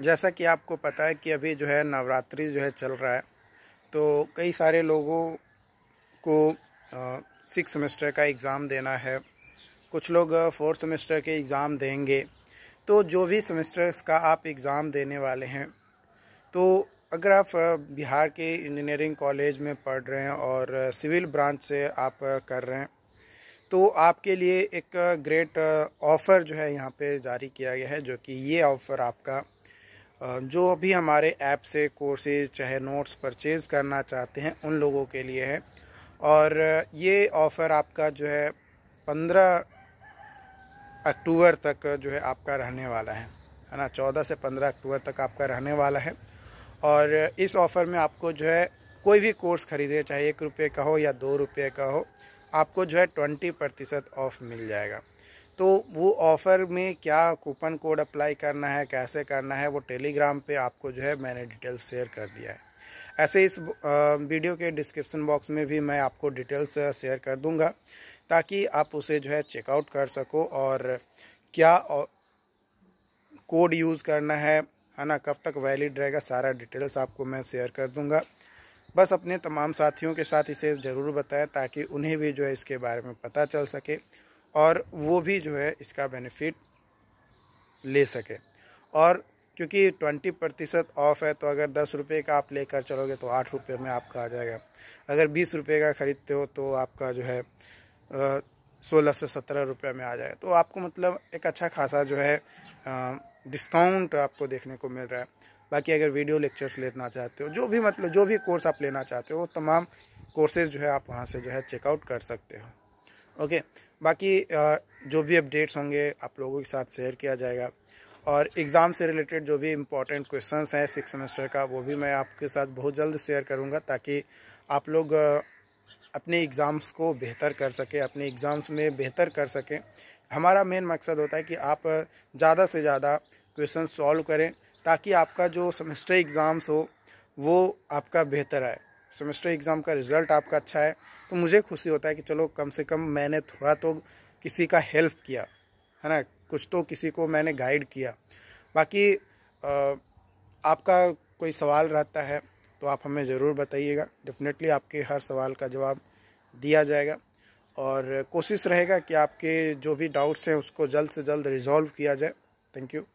जैसा कि आपको पता है कि अभी जो है नवरात्रि जो है चल रहा है तो कई सारे लोगों को सिक्स सेमेस्टर का एग्ज़ाम देना है कुछ लोग फोर्थ सेमेस्टर के एग्ज़ाम देंगे तो जो भी सेमेस्टर्स का आप एग्ज़ाम देने वाले हैं तो अगर आप बिहार के इंजीनियरिंग कॉलेज में पढ़ रहे हैं और सिविल ब्रांच से आप कर रहे हैं तो आपके लिए एक ग्रेट ऑफ़र जो है यहाँ पे जारी किया गया है जो कि ये ऑफ़र आपका जो अभी हमारे ऐप से कोर्सेज चाहे नोट्स परचेज़ करना चाहते हैं उन लोगों के लिए है और ये ऑफ़र आपका जो है पंद्रह अक्टूबर तक जो है आपका रहने वाला है है ना चौदह से पंद्रह अक्टूबर तक आपका रहने वाला है और इस ऑफ़र में आपको जो है कोई भी कोर्स ख़रीदे चाहे एक रुपये का हो या दो रुपये का हो आपको जो है ट्वेंटी प्रतिशत ऑफ़ मिल जाएगा तो वो ऑफ़र में क्या कूपन कोड अप्लाई करना है कैसे करना है वो टेलीग्राम पे आपको जो है मैंने डिटेल शेयर कर दिया है ऐसे इस वीडियो के डिस्क्रिप्शन बॉक्स में भी मैं आपको डिटेल्स शेयर कर दूंगा ताकि आप उसे जो है चेकआउट कर सको और क्या कोड यूज़ करना है है ना कब तक वैलिड रहेगा सारा डिटेल्स आपको मैं शेयर कर दूँगा बस अपने तमाम साथियों के साथ इसे ज़रूर बताएं ताकि उन्हें भी जो है इसके बारे में पता चल सके और वो भी जो है इसका बेनिफिट ले सके और क्योंकि ट्वेंटी प्रतिशत ऑफ है तो अगर दस रुपये का आप लेकर चलोगे तो आठ रुपये में आपका आ जाएगा अगर बीस रुपये का ख़रीदते हो तो आपका जो है सोलह से सत्रह रुपये में आ जाएगा तो आपको मतलब एक अच्छा खासा जो है डिस्काउंट आपको देखने को मिल रहा है बाकी अगर वीडियो लेक्चर्स लेना चाहते हो जो भी मतलब जो भी कोर्स आप लेना चाहते हो तमाम कोर्सेज जो है आप वहाँ से जो है चेकआउट कर सकते हो ओके बाकी जो भी अपडेट्स होंगे आप लोगों के साथ शेयर किया जाएगा और एग्ज़ाम से रिलेटेड जो भी इम्पोर्टेंट क्वेश्चंस हैं सिक्स सेमेस्टर का वो भी मैं आपके साथ बहुत जल्द शेयर करूँगा ताकि आप लोग अपने एग्ज़ाम्स को बेहतर कर सकें अपने एग्ज़ाम्स में बेहतर कर सकें हमारा मेन मकसद होता है कि आप ज़्यादा से ज़्यादा क्वेश्चन सॉल्व करें ताकि आपका जो सेमेस्टर एग्ज़ाम्स हो वो आपका बेहतर आए सेमेस्टर एग्ज़ाम का रिज़ल्ट आपका अच्छा है तो मुझे खुशी होता है कि चलो कम से कम मैंने थोड़ा तो किसी का हेल्प किया है ना कुछ तो किसी को मैंने गाइड किया बाकी आ, आपका कोई सवाल रहता है तो आप हमें ज़रूर बताइएगा डेफिनेटली आपके हर सवाल का जवाब दिया जाएगा और कोशिश रहेगा कि आपके जो भी डाउट्स हैं उसको जल्द से जल्द रिज़ॉल्व किया जाए थैंक यू